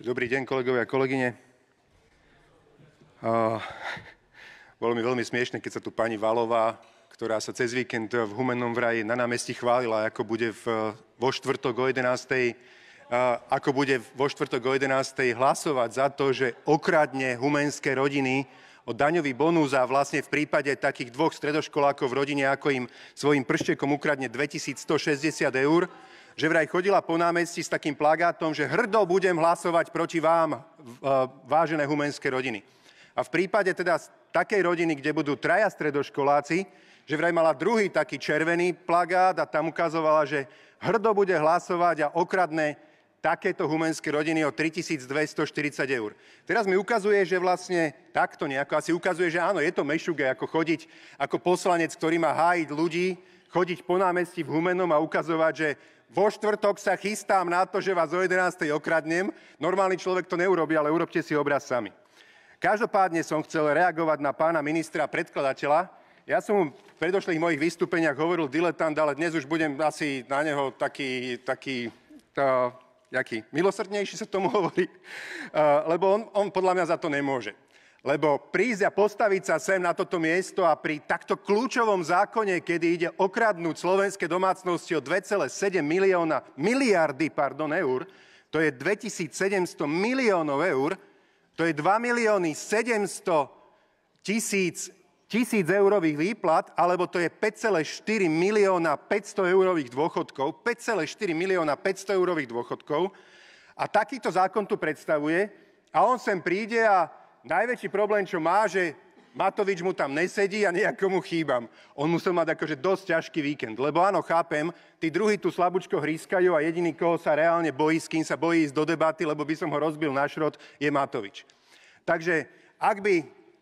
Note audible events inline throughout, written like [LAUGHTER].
Dobrý deň, kolegovia a kolegyne. bolo mi veľmi smiešne, keď sa tu pani Valová, ktorá sa cez víkend v Humennom vraji na námestí chválila, ako bude vo štvrtok o 11. ako bude vo štvrtok o 11. hlasovať za to, že okradne humenské rodiny o daňový bonus a vlastne v prípade takých dvoch stredoškolákov v rodine, ako im svojim prštekom ukradne 2160 eur, že vraj chodila po námestí s takým plagátom, že hrdo budem hlasovať proti vám, e, vážené humenské rodiny. A v prípade teda takej rodiny, kde budú traja stredoškoláci, že vraj mala druhý taký červený plagát a tam ukazovala, že hrdo bude hlasovať a okradne takéto humenské rodiny o 3240 eur. Teraz mi ukazuje, že vlastne takto nejako asi ukazuje, že áno, je to mešuge, ako chodiť ako poslanec, ktorý má hájiť ľudí, chodiť po námestí v Humenom a ukazovať, že vo štvrtok sa chystám na to, že vás o 11. okradnem. Normálny človek to neurobi, ale urobte si obraz sami. Každopádne som chcel reagovať na pána ministra predkladateľa. Ja som mu v predošlých mojich vystúpeniach hovoril diletant, ale dnes už budem asi na neho taký, taký, to, jaký, milosrdnejší sa tomu hovorí, [LAUGHS] eh, lebo on, on podľa mňa za to nemôže. Lebo prísť a postaviť sa sem na toto miesto a pri takto kľúčovom zákone, kedy ide okradnúť slovenské domácnosti o 2,7 milióna, miliardy pardon, eur, to je 2700 miliónov eur, to je 2 milióny 700 tisíc, tisíc eurových výplat, alebo to je 5,4 milióna 500 eurových dôchodkov, 5,4 milióna 500 eurových dôchodkov. A takýto zákon tu predstavuje a on sem príde a najväčší problém, čo má, že Matovič mu tam nesedí a nejakomu mu chýbam. On musel mať akože dosť ťažký víkend. Lebo áno, chápem, tí druhí tu slabučko hrískajú a jediný, koho sa reálne bojí, s kým sa bojí ísť do debaty, lebo by som ho rozbil na šrot, je Matovič. Takže ak by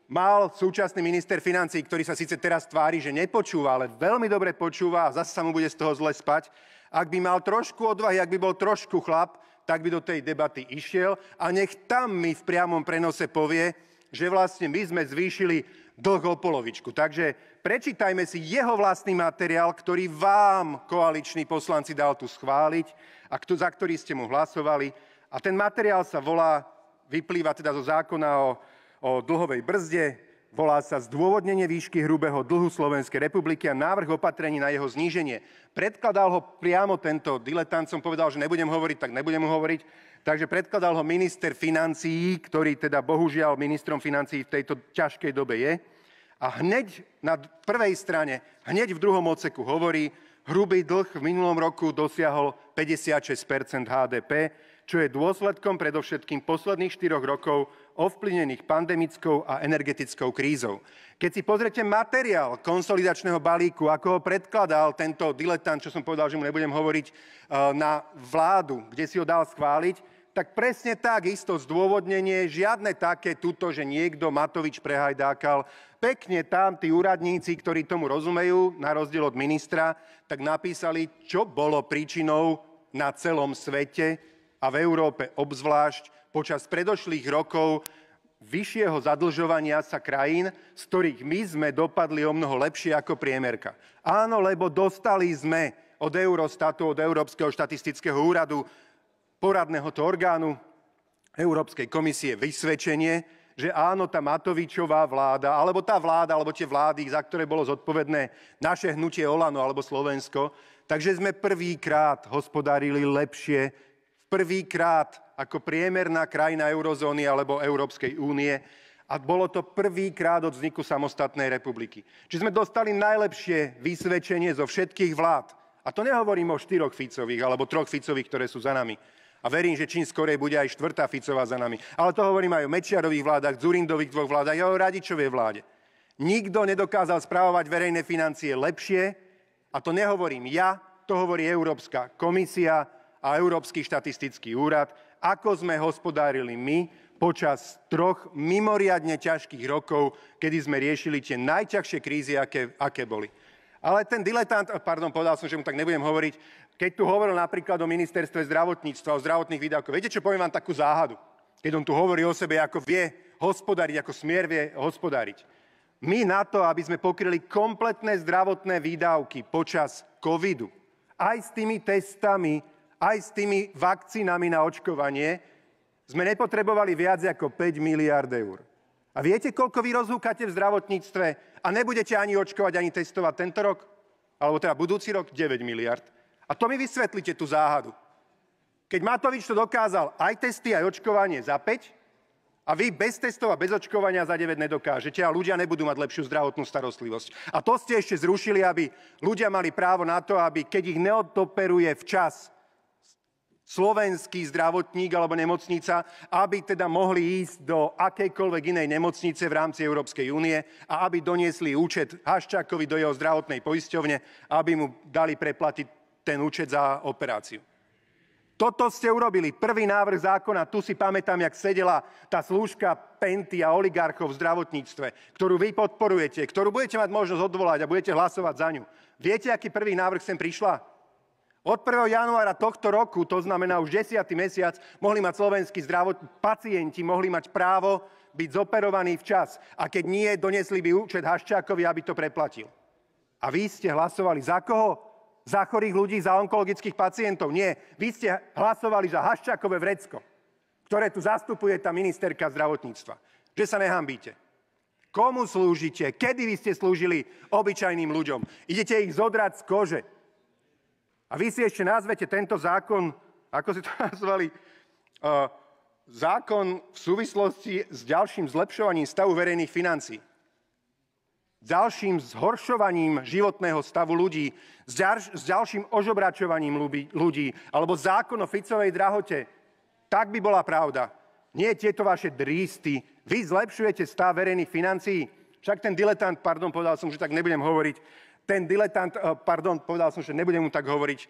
mal súčasný minister financí, ktorý sa síce teraz tvári, že nepočúva, ale veľmi dobre počúva a zase sa mu bude z toho zle spať, ak by mal trošku odvahy, ak by bol trošku chlap, tak by do tej debaty išiel a nech tam mi v priamom prenose povie, že vlastne my sme zvýšili dlh o polovičku. Takže prečítajme si jeho vlastný materiál, ktorý vám koaliční poslanci dal tu schváliť a kto, za ktorý ste mu hlasovali. A ten materiál sa volá, vyplýva teda zo zákona o, o dlhovej brzde, volá sa Zdôvodnenie výšky hrubého dlhu Slovenskej republiky a návrh opatrení na jeho zníženie. Predkladal ho priamo tento diletant, som povedal, že nebudem hovoriť, tak nebudem hovoriť. Takže predkladal ho minister financií, ktorý teda bohužiaľ ministrom financií v tejto ťažkej dobe je. A hneď na prvej strane, hneď v druhom odseku hovorí, hrubý dlh v minulom roku dosiahol 56 HDP, čo je dôsledkom predovšetkým posledných štyroch rokov ovplyvnených pandemickou a energetickou krízou. Keď si pozrete materiál konsolidačného balíku, ako ho predkladal tento diletant, čo som povedal, že mu nebudem hovoriť, e, na vládu, kde si ho dal schváliť, tak presne tak, isto zdôvodnenie, žiadne také tuto, že niekto Matovič prehajdákal. Pekne tam tí úradníci, ktorí tomu rozumejú, na rozdiel od ministra, tak napísali, čo bolo príčinou na celom svete a v Európe obzvlášť počas predošlých rokov vyššieho zadlžovania sa krajín, z ktorých my sme dopadli o mnoho lepšie ako priemerka. Áno, lebo dostali sme od Eurostatu, od Európskeho štatistického úradu, poradného to orgánu Európskej komisie vysvedčenie, že áno, tá Matovičová vláda, alebo tá vláda, alebo tie vlády, za ktoré bolo zodpovedné naše hnutie Olano alebo Slovensko, takže sme prvýkrát hospodárili lepšie prvýkrát ako priemerná krajina eurozóny alebo Európskej únie a bolo to prvýkrát od vzniku samostatnej republiky. Či sme dostali najlepšie vysvedčenie zo všetkých vlád. A to nehovorím o štyroch Ficových alebo troch Ficových, ktoré sú za nami. A verím, že čím skorej bude aj štvrtá Ficová za nami. Ale to hovorím aj o Mečiarových vládach, Zurindových dvoch vládach, aj o Radičovej vláde. Nikto nedokázal správovať verejné financie lepšie, a to nehovorím ja, to hovorí Európska komisia, a Európsky štatistický úrad, ako sme hospodárili my počas troch mimoriadne ťažkých rokov, kedy sme riešili tie najťažšie krízy, aké, aké boli. Ale ten diletant, pardon, povedal som, že mu tak nebudem hovoriť, keď tu hovoril napríklad o ministerstve zdravotníctva, o zdravotných výdavkoch, viete čo, poviem vám takú záhadu. Keď on tu hovorí o sebe, ako vie hospodáriť, ako smier vie hospodáriť. My na to, aby sme pokryli kompletné zdravotné výdavky počas covidu, aj s tými testami, aj s tými vakcínami na očkovanie, sme nepotrebovali viac ako 5 miliard eur. A viete, koľko vy rozhúkate v zdravotníctve a nebudete ani očkovať, ani testovať tento rok? Alebo teda budúci rok 9 miliard. A to mi vysvetlite tú záhadu. Keď Matovič to dokázal aj testy, aj očkovanie za 5, a vy bez testov a bez očkovania za 9 nedokážete a ľudia nebudú mať lepšiu zdravotnú starostlivosť. A to ste ešte zrušili, aby ľudia mali právo na to, aby keď ich neodoperuje včas, slovenský zdravotník alebo nemocnica, aby teda mohli ísť do akejkoľvek inej nemocnice v rámci Európskej únie a aby doniesli účet Haščákovi do jeho zdravotnej poisťovne, aby mu dali preplatiť ten účet za operáciu. Toto ste urobili. Prvý návrh zákona, tu si pamätám, jak sedela tá slúžka Penty a oligarchov v zdravotníctve, ktorú vy podporujete, ktorú budete mať možnosť odvolať a budete hlasovať za ňu. Viete, aký prvý návrh sem prišla? Od 1. januára tohto roku, to znamená už 10. mesiac, mohli mať slovenskí zdravot... pacienti mohli mať právo byť zoperovaní včas. A keď nie, donesli by účet Haščákovi, aby to preplatil. A vy ste hlasovali za koho? Za chorých ľudí, za onkologických pacientov? Nie. Vy ste hlasovali za Haščákové vrecko, ktoré tu zastupuje tá ministerka zdravotníctva. Že sa nehambíte. Komu slúžite? Kedy vy ste slúžili obyčajným ľuďom? Idete ich zodrať z kože. A vy si ešte nazvete tento zákon, ako si to [LAUGHS] nazvali, uh, zákon v súvislosti s ďalším zlepšovaním stavu verejných financí, ďalším zhoršovaním životného stavu ľudí, s, ďalším ožobračovaním ľudí, ľudí, alebo zákon o Ficovej drahote. Tak by bola pravda. Nie tieto vaše drísty. Vy zlepšujete stav verejných financií. Však ten diletant, pardon, povedal som, že tak nebudem hovoriť, ten diletant, eh, pardon, povedal som, že nebudem mu tak hovoriť, eh,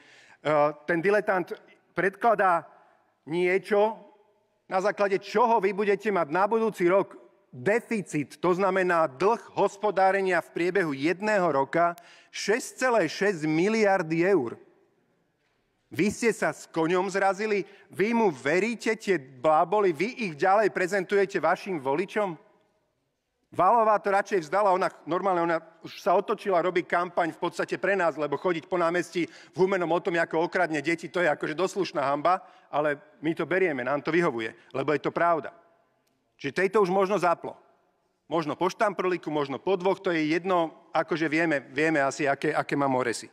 ten diletant predkladá niečo, na základe čoho vy budete mať na budúci rok deficit, to znamená dlh hospodárenia v priebehu jedného roka 6,6 miliardy eur. Vy ste sa s koňom zrazili, vy mu veríte tie bláboli, vy ich ďalej prezentujete vašim voličom? Valová to radšej vzdala, ona normálne ona už sa otočila robiť kampaň v podstate pre nás, lebo chodiť po námestí v Humenom o tom, ako okradne deti, to je akože doslušná hamba, ale my to berieme, nám to vyhovuje, lebo je to pravda. Čiže tejto už možno zaplo. Možno po štamprliku, možno po dvoch, to je jedno, akože vieme, vieme asi, aké, aké má moresy.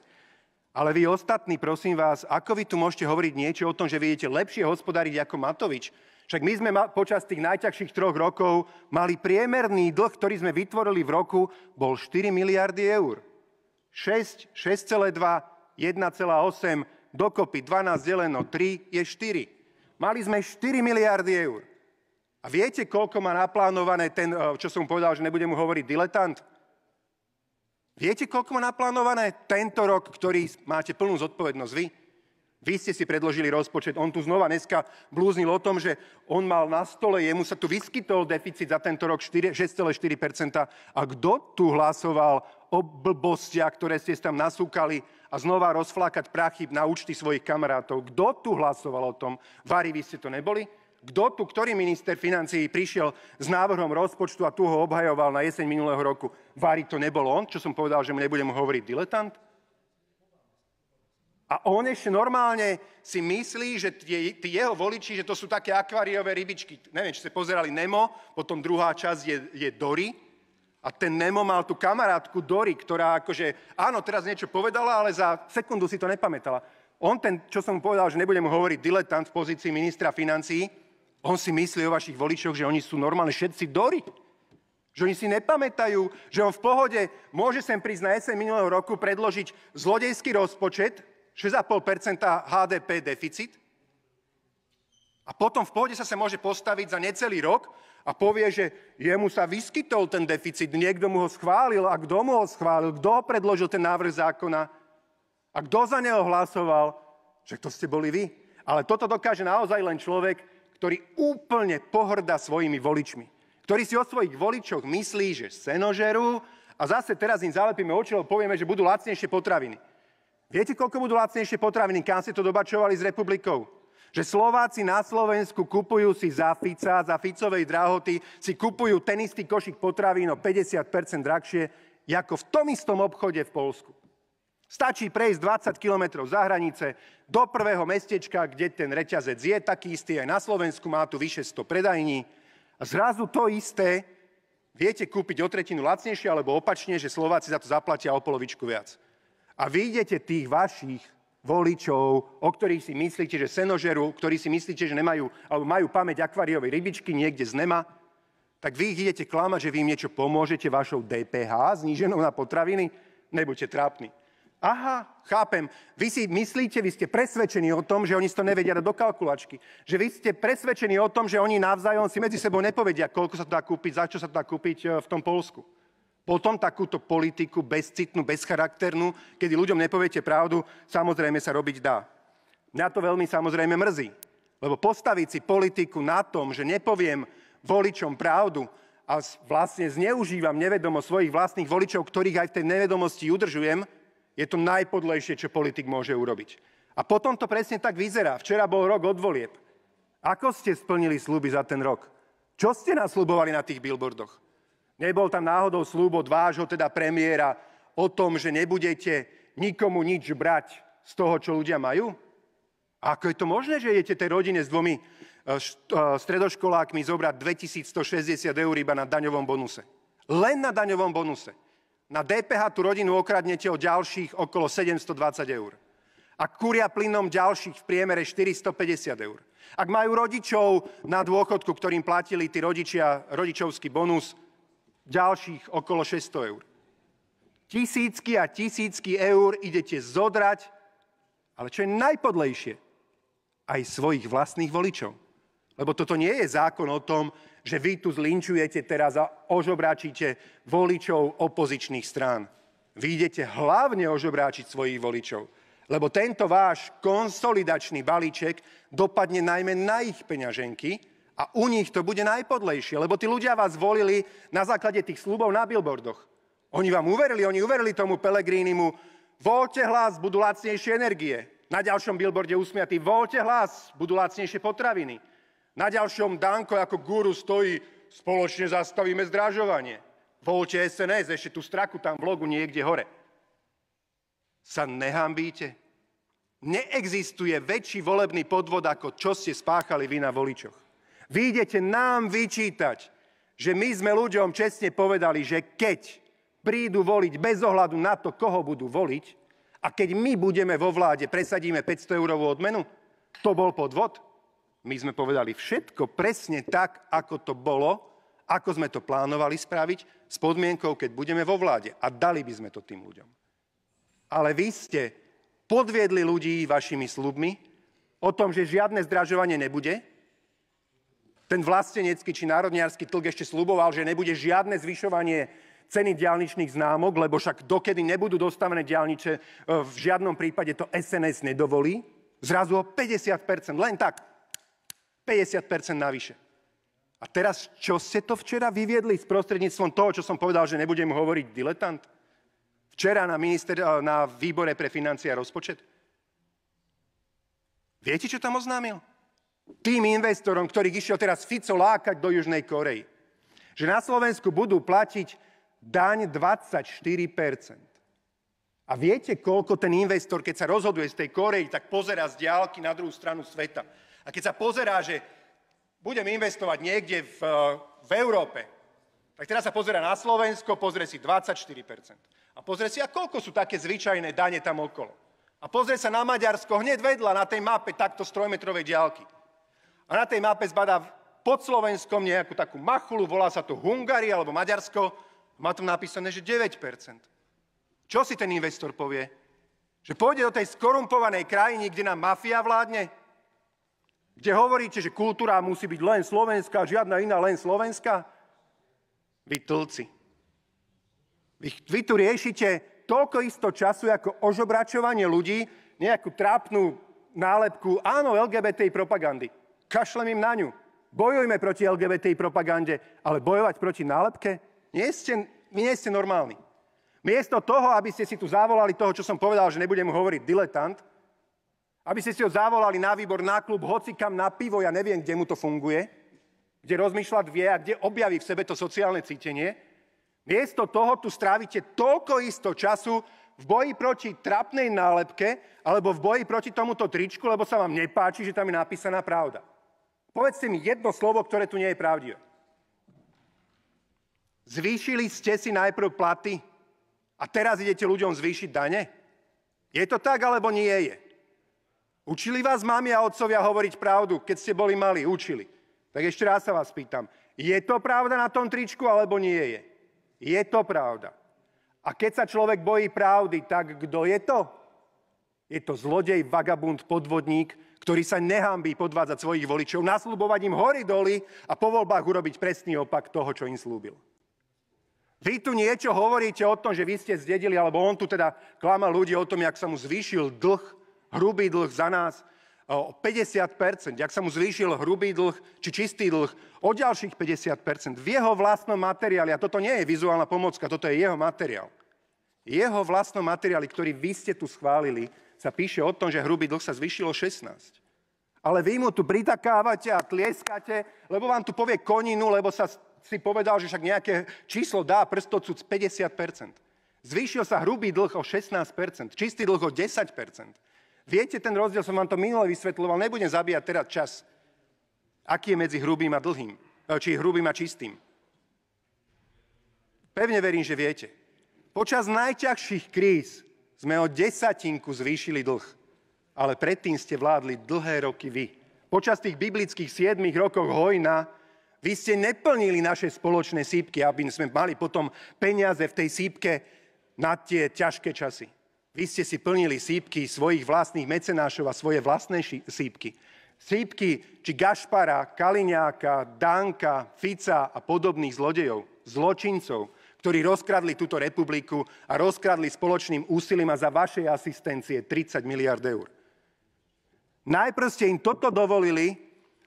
Ale vy ostatní, prosím vás, ako vy tu môžete hovoriť niečo o tom, že vidíte lepšie hospodáriť ako Matovič, však my sme mal, počas tých najťažších troch rokov mali priemerný dlh, ktorý sme vytvorili v roku, bol 4 miliardy eur. 6, 6,2, 1,8, dokopy 12 deleno 3 je 4. Mali sme 4 miliardy eur. A viete, koľko má naplánované ten, eh, čo som povedal, že nebudem mu hovoriť diletant? Viete, koľko má naplánované tento rok, ktorý máte plnú zodpovednosť vy? Vy ste si predložili rozpočet. On tu znova dneska blúznil o tom, že on mal na stole, jemu sa tu vyskytol deficit za tento rok 6,4%. A kto tu hlasoval o blbostiach, ktoré ste tam nasúkali a znova rozflákať prachy na účty svojich kamarátov? Kto tu hlasoval o tom? Vary, vy ste to neboli? Kto tu, ktorý minister financií prišiel s návrhom rozpočtu a tu ho obhajoval na jeseň minulého roku? Vary to nebol on, čo som povedal, že mu nebudem hovoriť diletant? A on ešte normálne si myslí, že tie, tí jeho voliči, že to sú také akváriové rybičky. Neviem, či ste pozerali Nemo, potom druhá časť je, je Dory. A ten Nemo mal tú kamarátku Dory, ktorá akože, áno, teraz niečo povedala, ale za sekundu si to nepamätala. On ten, čo som mu povedal, že nebudem hovoriť diletant v pozícii ministra financií, on si myslí o vašich voličoch, že oni sú normálne všetci Dory. Že oni si nepamätajú, že on v pohode môže sem prísť na jeseň minulého roku predložiť zlodejský rozpočet, 6,5 HDP deficit a potom v pohode sa sa môže postaviť za necelý rok a povie, že jemu sa vyskytol ten deficit, niekto mu ho schválil a kto mu ho schválil, kto predložil ten návrh zákona a kto za neho hlasoval, že to ste boli vy. Ale toto dokáže naozaj len človek, ktorý úplne pohrda svojimi voličmi. Ktorý si o svojich voličoch myslí, že senožerú a zase teraz im zalepíme oči, lebo povieme, že budú lacnejšie potraviny. Viete, koľko budú lacnejšie potraviny? Kam ste to dobačovali s republikou? Že Slováci na Slovensku kupujú si za Fica, za Ficovej drahoty, si kupujú ten istý košik potravín o 50% drahšie, ako v tom istom obchode v Polsku. Stačí prejsť 20 kilometrov za hranice do prvého mestečka, kde ten reťazec je taký istý, aj na Slovensku má tu vyše 100 predajní. A zrazu to isté viete kúpiť o tretinu lacnejšie, alebo opačne, že Slováci za to zaplatia o polovičku viac a vyjdete tých vašich voličov, o ktorých si myslíte, že senožerú, ktorí si myslíte, že nemajú, alebo majú pamäť akváriovej rybičky niekde z nema, tak vy ich idete klamať, že vy im niečo pomôžete vašou DPH zníženou na potraviny. Nebuďte trápni. Aha, chápem. Vy si myslíte, vy ste presvedčení o tom, že oni si to nevedia do kalkulačky. Že vy ste presvedčení o tom, že oni navzájom si medzi sebou nepovedia, koľko sa to dá kúpiť, za čo sa to dá kúpiť e, v tom Polsku. Potom takúto politiku bezcitnú, bezcharakternú, kedy ľuďom nepoviete pravdu, samozrejme sa robiť dá. Mňa to veľmi samozrejme mrzí, lebo postaviť si politiku na tom, že nepoviem voličom pravdu a vlastne zneužívam nevedomo svojich vlastných voličov, ktorých aj v tej nevedomosti udržujem, je to najpodlejšie, čo politik môže urobiť. A potom to presne tak vyzerá. Včera bol rok od volieb. Ako ste splnili sluby za ten rok? Čo ste nás slubovali na tých billboardoch? Nebol tam náhodou slúb od vášho, teda premiéra, o tom, že nebudete nikomu nič brať z toho, čo ľudia majú? ako je to možné, že idete tej rodine s dvomi e, e, stredoškolákmi zobrať 2160 eur iba na daňovom bonuse? Len na daňovom bonuse. Na DPH tú rodinu okradnete o ďalších okolo 720 eur. A kuria plynom ďalších v priemere 450 eur. Ak majú rodičov na dôchodku, ktorým platili tí rodičia, rodičovský bonus, ďalších okolo 600 eur. Tisícky a tisícky eur idete zodrať, ale čo je najpodlejšie, aj svojich vlastných voličov. Lebo toto nie je zákon o tom, že vy tu zlinčujete teraz a ožobráčite voličov opozičných strán. Vy idete hlavne ožobráčiť svojich voličov, lebo tento váš konsolidačný balíček dopadne najmä na ich peňaženky, a u nich to bude najpodlejšie, lebo tí ľudia vás volili na základe tých slubov na billboardoch. Oni vám uverili, oni uverili tomu Pelegrínimu, voľte hlas, budú lacnejšie energie. Na ďalšom billboarde usmiatý, voľte hlas, budú lacnejšie potraviny. Na ďalšom Danko ako guru stojí, spoločne zastavíme zdražovanie. Voľte SNS, ešte tú straku tam v logu niekde hore. Sa nehambíte. Neexistuje väčší volebný podvod, ako čo ste spáchali vy na voličoch. Vy idete nám vyčítať, že my sme ľuďom čestne povedali, že keď prídu voliť bez ohľadu na to, koho budú voliť, a keď my budeme vo vláde, presadíme 500 eurovú odmenu, to bol podvod. My sme povedali všetko presne tak, ako to bolo, ako sme to plánovali spraviť, s podmienkou, keď budeme vo vláde. A dali by sme to tým ľuďom. Ale vy ste podviedli ľudí vašimi slubmi o tom, že žiadne zdražovanie nebude, ten vlastenecký či národniarský tlk ešte sluboval, že nebude žiadne zvyšovanie ceny diálničných známok, lebo však dokedy nebudú dostavené diálniče, e, v žiadnom prípade to SNS nedovolí. Zrazu o 50%, len tak, 50% navyše. A teraz, čo ste to včera vyviedli s prostredníctvom toho, čo som povedal, že nebudem hovoriť diletant? Včera na, minister, e, na výbore pre financie a rozpočet? Viete, čo tam oznámil? tým investorom, ktorých išiel teraz Fico lákať do Južnej Korei. Že na Slovensku budú platiť daň 24 A viete, koľko ten investor, keď sa rozhoduje z tej Korei, tak pozerá z diálky na druhú stranu sveta. A keď sa pozerá, že budem investovať niekde v, v Európe, tak teraz sa pozera na Slovensko, pozrie si 24 A pozrie si, a koľko sú také zvyčajné dane tam okolo. A pozrie sa na Maďarsko hneď vedľa na tej mape takto z diálky a na tej mape zbadá pod Slovenskom nejakú takú machulu, volá sa to Hungária alebo Maďarsko, má tam napísané, že 9%. Čo si ten investor povie? Že pôjde do tej skorumpovanej krajiny, kde nám mafia vládne? Kde hovoríte, že kultúra musí byť len slovenská, žiadna iná, len slovenská? Vy tlci. Vy, vy tu riešite toľko isto času ako ožobračovanie ľudí, nejakú trápnu nálepku, áno, LGBTI propagandy kašlem im na ňu. Bojujme proti LGBT propagande, ale bojovať proti nálepke? Nie ste, vy nie ste normálni. Miesto toho, aby ste si tu zavolali toho, čo som povedal, že nebudem hovoriť diletant, aby ste si ho zavolali na výbor, na klub, hoci, kam na pivo, ja neviem, kde mu to funguje, kde rozmýšľať vie a kde objaví v sebe to sociálne cítenie, miesto toho tu strávite toľko isto času v boji proti trapnej nálepke alebo v boji proti tomuto tričku, lebo sa vám nepáči, že tam je napísaná pravda. Povedzte mi jedno slovo, ktoré tu nie je pravdivé. Zvýšili ste si najprv platy a teraz idete ľuďom zvýšiť dane? Je to tak, alebo nie je? Učili vás mami a otcovia hovoriť pravdu, keď ste boli mali, učili. Tak ešte raz sa vás pýtam, je to pravda na tom tričku, alebo nie je? Je to pravda. A keď sa človek bojí pravdy, tak kto je to? Je to zlodej, vagabund, podvodník, ktorý sa nehambí podvádzať svojich voličov, nasľubovať im hory doly a po voľbách urobiť presný opak toho, čo im slúbil. Vy tu niečo hovoríte o tom, že vy ste zdedili, alebo on tu teda klamal ľudí o tom, jak sa mu zvýšil dlh, hrubý dlh za nás o 50%, jak sa mu zvýšil hrubý dlh či čistý dlh o ďalších 50% v jeho vlastnom materiáli. A toto nie je vizuálna pomocka, toto je jeho materiál. Jeho vlastnom materiáli, ktorý vy ste tu schválili, sa píše o tom, že hrubý dlh sa zvyšilo 16. Ale vy mu tu pritakávate a tlieskate, lebo vám tu povie koninu, lebo sa si povedal, že však nejaké číslo dá prstocúc 50%. Zvýšil sa hrubý dlh o 16%, čistý dlh o 10%. Viete, ten rozdiel som vám to minule vysvetľoval, nebudem zabíjať teraz čas. Aký je medzi hrubým a dlhým? E, či hrubým a čistým? Pevne verím, že viete. Počas najťažších kríz sme o desatinku zvýšili dlh. Ale predtým ste vládli dlhé roky vy. Počas tých biblických siedmých rokov hojna vy ste neplnili naše spoločné sípky, aby sme mali potom peniaze v tej sípke na tie ťažké časy. Vy ste si plnili sípky svojich vlastných mecenášov a svoje vlastné sípky. Sípky či Gašpara, Kaliňáka, Danka, Fica a podobných zlodejov, zločincov, ktorí rozkradli túto republiku a rozkradli spoločným úsilím a za vašej asistencie 30 miliard eur. Najprv ste im toto dovolili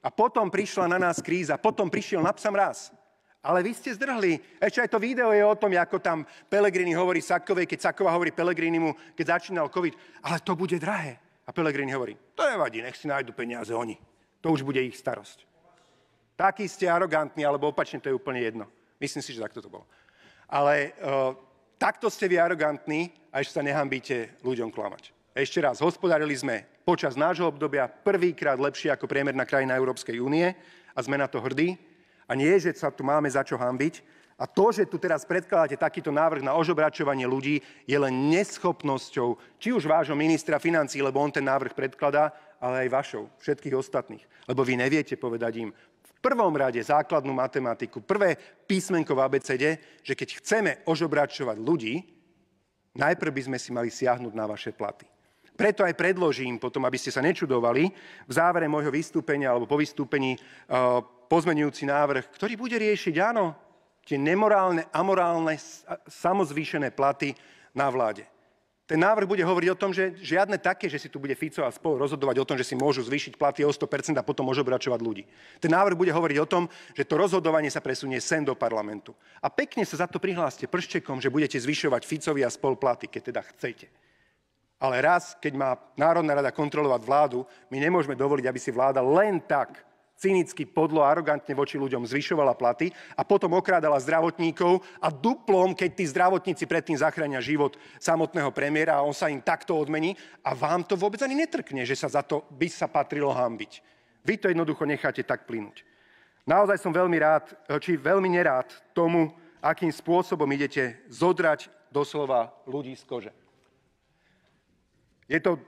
a potom prišla na nás kríza, potom prišiel napsam raz. Ale vy ste zdrhli. Ešte aj to video je o tom, ako tam Pelegrini hovorí Sakovej, keď Sakova hovorí Pelegrinimu, keď začínal COVID. Ale to bude drahé. A Pelegrini hovorí, to nevadí, nech si nájdu peniaze oni. To už bude ich starosť. Taký ste arogantní, alebo opačne, to je úplne jedno. Myslím si, že takto to bolo. Ale uh, takto ste vy arogantní, až sa nehambíte ľuďom klamať. Ešte raz, hospodarili sme počas nášho obdobia prvýkrát lepšie ako priemerná krajina Európskej únie a sme na to hrdí. A nie, že sa tu máme za čo hambiť. A to, že tu teraz predkladáte takýto návrh na ožobračovanie ľudí, je len neschopnosťou či už vášho ministra financí, lebo on ten návrh predkladá, ale aj vašou, všetkých ostatných. Lebo vy neviete povedať im, prvom rade základnú matematiku, prvé písmenko v ABCD, že keď chceme ožobračovať ľudí, najprv by sme si mali siahnuť na vaše platy. Preto aj predložím potom, aby ste sa nečudovali, v závere môjho vystúpenia alebo po vystúpení e, pozmenujúci návrh, ktorý bude riešiť, áno, tie nemorálne, amorálne, samozvýšené platy na vláde. Ten návrh bude hovoriť o tom, že žiadne také, že si tu bude Fico a spol rozhodovať o tom, že si môžu zvýšiť platy o 100% a potom môžu obračovať ľudí. Ten návrh bude hovoriť o tom, že to rozhodovanie sa presunie sem do parlamentu. A pekne sa za to prihláste prščekom, že budete zvyšovať Ficovi a spol platy, keď teda chcete. Ale raz, keď má Národná rada kontrolovať vládu, my nemôžeme dovoliť, aby si vláda len tak cynicky, podlo, arogantne voči ľuďom zvyšovala platy a potom okrádala zdravotníkov a duplom, keď tí zdravotníci predtým zachránia život samotného premiéra a on sa im takto odmení a vám to vôbec ani netrkne, že sa za to by sa patrilo hambiť. Vy to jednoducho necháte tak plynúť. Naozaj som veľmi rád, či veľmi nerád tomu, akým spôsobom idete zodrať doslova ľudí z kože. Je to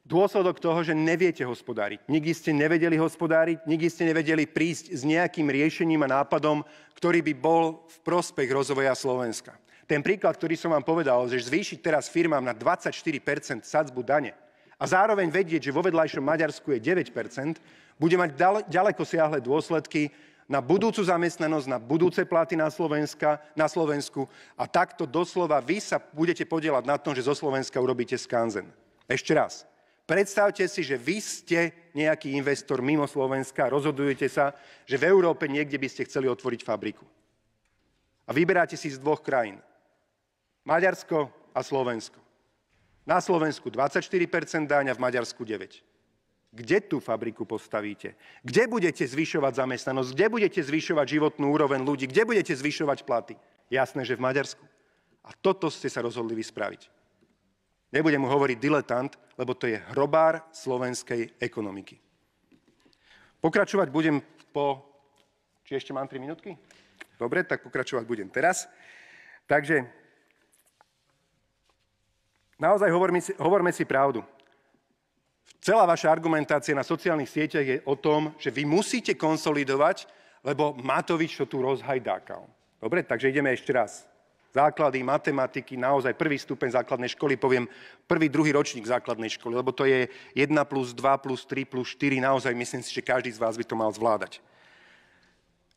Dôsledok toho, že neviete hospodáriť. Nikdy ste nevedeli hospodáriť, nikdy ste nevedeli prísť s nejakým riešením a nápadom, ktorý by bol v prospech rozvoja Slovenska. Ten príklad, ktorý som vám povedal, že zvýšiť teraz firmám na 24% sadzbu dane a zároveň vedieť, že vo vedľajšom Maďarsku je 9%, bude mať ďaleko siahle dôsledky na budúcu zamestnanosť, na budúce platy na, Slovenska, na Slovensku a takto doslova vy sa budete podielať na tom, že zo Slovenska urobíte skanzen. Ešte raz, Predstavte si, že vy ste nejaký investor mimo Slovenska, rozhodujete sa, že v Európe niekde by ste chceli otvoriť fabriku. A vyberáte si z dvoch krajín. Maďarsko a Slovensko. Na Slovensku 24% daň a v Maďarsku 9%. Kde tú fabriku postavíte? Kde budete zvyšovať zamestnanosť? Kde budete zvyšovať životnú úroveň ľudí? Kde budete zvyšovať platy? Jasné, že v Maďarsku. A toto ste sa rozhodli vyspraviť. Nebudem mu hovoriť diletant, lebo to je hrobár slovenskej ekonomiky. Pokračovať budem po... Či ešte mám 3 minútky? Dobre, tak pokračovať budem teraz. Takže naozaj hovorme si, hovorme si pravdu. Celá vaša argumentácia na sociálnych sieťach je o tom, že vy musíte konsolidovať, lebo Matovič to tu rozhajdákal. Dobre, takže ideme ešte raz základy matematiky, naozaj prvý stupeň základnej školy, poviem prvý, druhý ročník základnej školy, lebo to je 1 plus 2 plus 3 plus 4, naozaj myslím si, že každý z vás by to mal zvládať.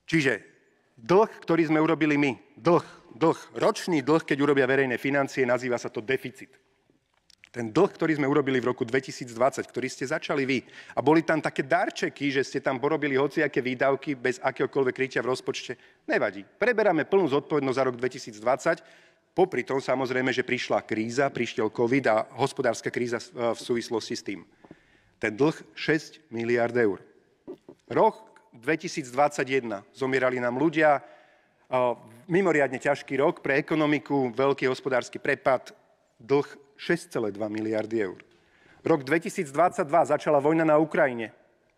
Čiže dlh, ktorý sme urobili my, dlh, dlh, ročný dlh, keď urobia verejné financie, nazýva sa to deficit. Ten dlh, ktorý sme urobili v roku 2020, ktorý ste začali vy. A boli tam také darčeky, že ste tam porobili hociaké výdavky bez akéhokoľvek krytia v rozpočte. Nevadí. Preberáme plnú zodpovednosť za rok 2020. Popri tom samozrejme, že prišla kríza, prišiel COVID a hospodárska kríza e, v súvislosti s tým. Ten dlh 6 miliard eur. Rok 2021. Zomierali nám ľudia. E, mimoriadne ťažký rok pre ekonomiku, veľký hospodársky prepad, dlh 6,2 miliardy eur. Rok 2022 začala vojna na Ukrajine.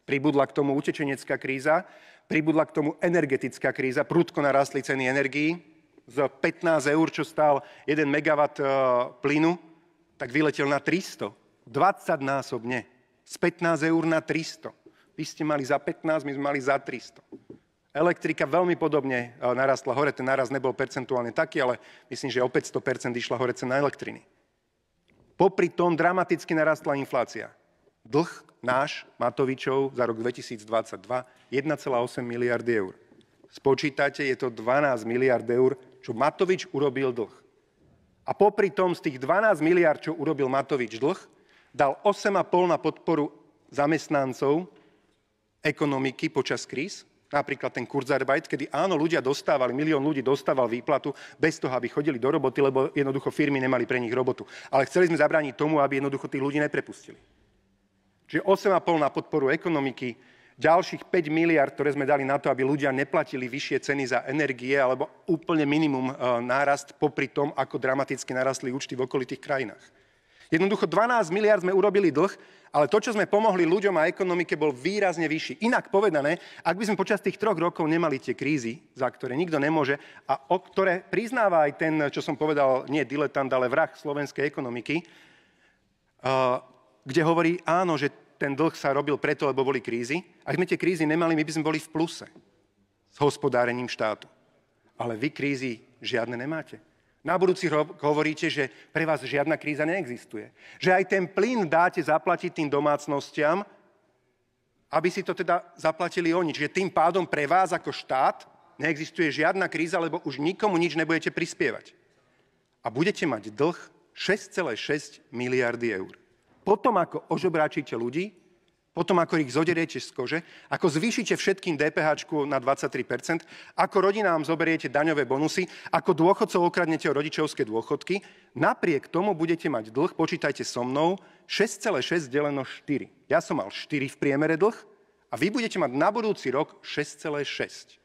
Pribudla k tomu utečenecká kríza, pribudla k tomu energetická kríza, prudko narastli ceny energií. Z 15 eur, čo stál 1 MW e, plynu, tak vyletel na 300. 20 násobne. Z 15 eur na 300. Vy ste mali za 15, my sme mali za 300. Elektrika veľmi podobne e, narastla hore, ten naraz nebol percentuálne taký, ale myslím, že o 500% išla hore cena elektriny. Popri tom dramaticky narastla inflácia. Dlh náš Matovičov za rok 2022 1,8 miliardy eur. Spočítate, je to 12 miliard eur, čo Matovič urobil dlh. A popri tom z tých 12 miliard, čo urobil Matovič dlh, dal 8,5 na podporu zamestnancov ekonomiky počas kríz, Napríklad ten Kurzarbeit, kedy áno, ľudia dostávali, milión ľudí dostával výplatu bez toho, aby chodili do roboty, lebo jednoducho firmy nemali pre nich robotu. Ale chceli sme zabrániť tomu, aby jednoducho tých ľudí neprepustili. Čiže 8,5 na podporu ekonomiky, ďalších 5 miliard, ktoré sme dali na to, aby ľudia neplatili vyššie ceny za energie alebo úplne minimum e, nárast popri tom, ako dramaticky narastli účty v okolitých krajinách. Jednoducho 12 miliard sme urobili dlh ale to, čo sme pomohli ľuďom a ekonomike, bol výrazne vyšší. Inak povedané, ak by sme počas tých troch rokov nemali tie krízy, za ktoré nikto nemôže a o ktoré priznáva aj ten, čo som povedal, nie diletant, ale vrah slovenskej ekonomiky, eh, kde hovorí, áno, že ten dlh sa robil preto, lebo boli krízy. Ak sme tie krízy nemali, my by sme boli v pluse s hospodárením štátu. Ale vy krízy žiadne nemáte. Na budúci rok hovoríte, že pre vás žiadna kríza neexistuje. Že aj ten plyn dáte zaplatiť tým domácnostiam, aby si to teda zaplatili oni. Čiže tým pádom pre vás ako štát neexistuje žiadna kríza, lebo už nikomu nič nebudete prispievať. A budete mať dlh 6,6 miliardy eur. Potom, ako ožobráčite ľudí, potom ako ich zoderiete z kože, ako zvýšite všetkým DPH na 23%, ako rodinám zoberiete daňové bonusy, ako dôchodcov okradnete o rodičovské dôchodky, napriek tomu budete mať dlh, počítajte so mnou, 6,6 deleno 4. Ja som mal 4 v priemere dlh a vy budete mať na budúci rok 6,6.